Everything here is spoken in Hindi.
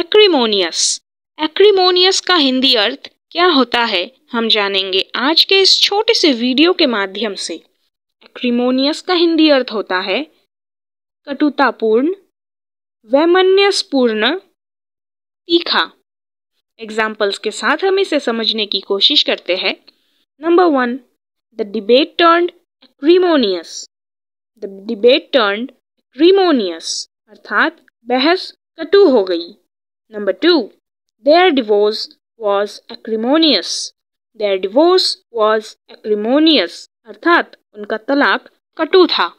एक्रीमोनियस एक्रीमोनियस का हिंदी अर्थ क्या होता है हम जानेंगे आज के इस छोटे से वीडियो के माध्यम से एक्रीमोनियस का हिंदी अर्थ होता है कटुतापूर्ण वैमन्यसपूर्ण तीखा एग्जाम्पल्स के साथ हम इसे समझने की कोशिश करते हैं number one the debate turn acrimonious the debate turn acrimonious अर्थात बहस कटु हो गई Number two, their divorce was acrimonious. Their divorce was acrimonious. अर्थात उनका तलाक कटु था